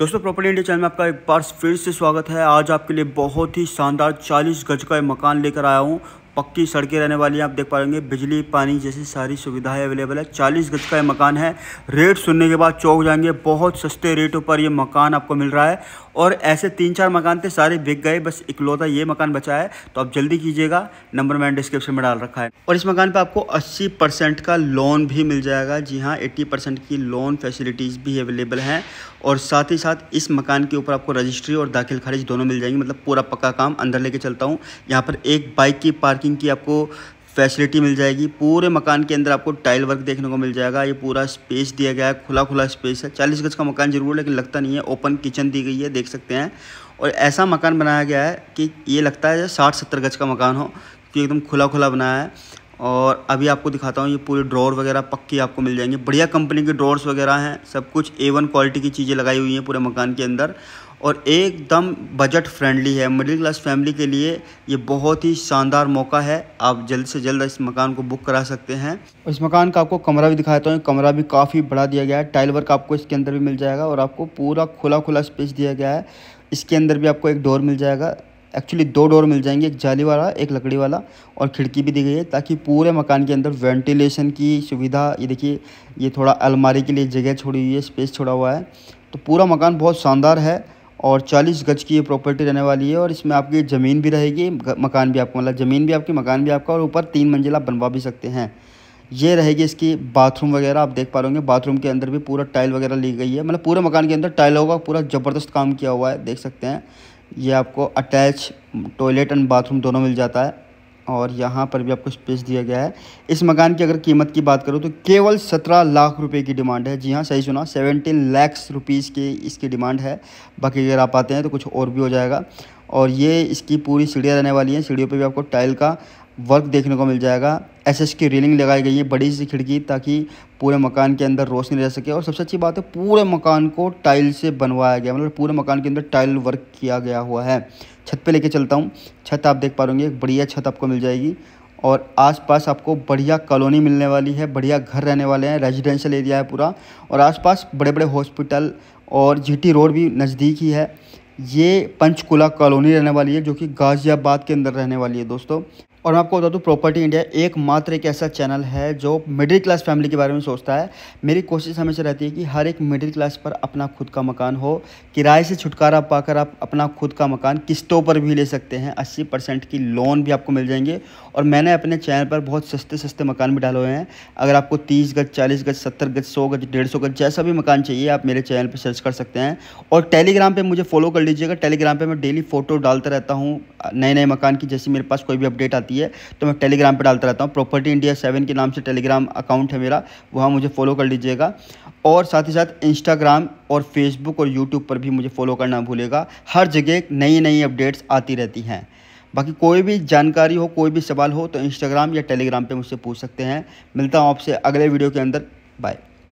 दोस्तों property India channel में आपका एक बार फिर से स्वागत है आज आपके लिए बहुत ही शानदार 40 गज का मकान लेकर आया हूँ पक्की सड़कें रहने वाली हैं आप देख पाएंगे बिजली पानी जैसी सारी सुविधाएं अवेलेबल है चालीस गज का ये मकान है रेट सुनने के बाद चौक जाएंगे बहुत सस्ते रेटों पर ये मकान आपको मिल रहा है और ऐसे तीन चार मकान थे सारे बिक गए बस इकलौता ये मकान बचा है तो आप जल्दी कीजिएगा नंबर मैंने डिस्क्रिप्शन में डाल रखा है और इस मकान पर आपको अस्सी परसेंट का लोन भी मिल जाएगा जी हाँ एट्टी परसेंट की लोन फैसिलिटीज़ भी अवेलेबल हैं और साथ ही साथ इस मकान के ऊपर आपको रजिस्ट्री और दाखिल खारिज दोनों मिल जाएंगे मतलब पूरा पक्का काम अंदर लेके चलता हूँ यहाँ पर एक बाइक की पार्किंग पार्किंग की आपको फैसिलिटी मिल जाएगी पूरे मकान के अंदर आपको टाइल वर्क देखने को मिल जाएगा ये पूरा स्पेस दिया गया है खुला खुला स्पेस है चालीस गज का मकान जरूर लेकिन लगता नहीं है ओपन किचन दी गई है देख सकते हैं और ऐसा मकान बनाया गया है कि ये लगता है साठ सत्तर गज का मकान हो क्योंकि एकदम खुला खुला बनाया है और अभी आपको दिखाता हूँ ये पूरे ड्रॉर वगैरह पक्की आपको मिल जाएंगे बढ़िया कंपनी के ड्रॉर्स वगैरह हैं सब कुछ ए वन क्वालिटी की चीज़ें लगाई हुई हैं पूरे मकान के अंदर और एकदम बजट फ्रेंडली है मिडिल क्लास फैमिली के लिए ये बहुत ही शानदार मौका है आप जल्द से जल्द इस मकान को बुक करा सकते हैं इस मकान का आपको कमरा भी दिखाता हूँ कमरा भी काफ़ी बड़ा दिया गया है टाइल वर्क आपको इसके अंदर भी मिल जाएगा और आपको पूरा खुला खुला स्पेस दिया गया है इसके अंदर भी आपको एक डोर मिल जाएगा एक्चुअली दो डोर मिल जाएंगे एक जाली वाला एक लकड़ी वाला और खिड़की भी दी गई है ताकि पूरे मकान के अंदर वेंटिलेशन की सुविधा ये देखिए ये थोड़ा अलमारी के लिए जगह छोड़ी हुई है स्पेस छोड़ा हुआ है तो पूरा मकान बहुत शानदार है और 40 गज की ये प्रॉपर्टी रहने वाली है और इसमें आपकी ज़मीन भी रहेगी मकान भी आपको मतलब ज़मीन भी आपकी मकान भी आपका और ऊपर तीन मंजिल आप बनवा भी सकते हैं ये रहेगी इसकी बाथरूम वगैरह आप देख पा रहे होंगे बाथरूम के अंदर भी पूरा टाइल वगैरह ली गई है मतलब पूरे मकान के अंदर टाइल होगा पूरा ज़बरदस्त काम किया हुआ है देख सकते हैं ये आपको अटैच टॉयलेट एंड बाथरूम दोनों मिल जाता है और यहाँ पर भी आपको स्पेस दिया गया है इस मकान की अगर कीमत की बात करूँ तो केवल सत्रह लाख रुपए की डिमांड है जी हाँ सही सुना सेवेंटीन लैक्स रुपीज़ की इसकी डिमांड है बाकी अगर आप आते हैं तो कुछ और भी हो जाएगा और ये इसकी पूरी सीढ़ियाँ रहने वाली हैं सीढ़ियों पर भी आपको टाइल का वर्क देखने को मिल जाएगा एसएस की रेलिंग लगाई गई है बड़ी सी खिड़की ताकि पूरे मकान के अंदर रोशनी रह सके और सबसे अच्छी बात है पूरे मकान को टाइल से बनवाया गया मतलब पूरे मकान के अंदर टाइल वर्क किया गया हुआ है छत पे लेके चलता हूँ छत आप देख पा रहे एक बढ़िया छत आपको मिल जाएगी और आसपास आपको बढ़िया कॉलोनी मिलने वाली है बढ़िया घर रहने वाले हैं रेजिडेंशियल एरिया है पूरा और आसपास बड़े बड़े हॉस्पिटल और जीटी रोड भी नज़दीक ही है ये पंचकुला कॉलोनी रहने वाली है जो कि गाज़ियाबाद के अंदर रहने वाली है दोस्तों और मैं आपको बता दूँ प्रॉपर्टी इंडिया एकमात्र एक ऐसा चैनल है जो मिडिल क्लास फैमिली के बारे में सोचता है मेरी कोशिश हमेशा रहती है कि हर एक मिडिल क्लास पर अपना खुद का मकान हो किराए से छुटकारा पाकर आप अपना खुद का मकान किस्तों पर भी ले सकते हैं अस्सी परसेंट की लोन भी आपको मिल जाएंगे और मैंने अपने चैनल पर बहुत सस्ते सस्ते मकान भी डाले हुए हैं अगर आपको तीस गज चालीस गज सत्तर गज सौ गज डेढ़ सौ गज जैसा भी मकान चाहिए आप मेरे चैनल पर सर्च कर सकते हैं और टेलीग्राम पर मुझे फॉलो कर लीजिएगा टेलीग्राम पर मैं डेली फ़ोटो डालता रहता हूँ नए नए मकान की जैसे मेरे पास कोई भी अपडेट आती है चाहिए तो मैं टेलीग्राम पर डालता रहता हूँ प्रॉपर्टी इंडिया सेवन के नाम से टेलीग्राम अकाउंट है मेरा वहाँ मुझे फॉलो कर लीजिएगा और साथ ही साथ इंस्टाग्राम और फेसबुक और यूट्यूब पर भी मुझे फॉलो करना भूलेगा हर जगह नई नई अपडेट्स आती रहती हैं बाकी कोई भी जानकारी हो कोई भी सवाल हो तो इंस्टाग्राम या टेलीग्राम पे मुझसे पूछ सकते हैं मिलता हूँ आपसे अगले वीडियो के अंदर बाय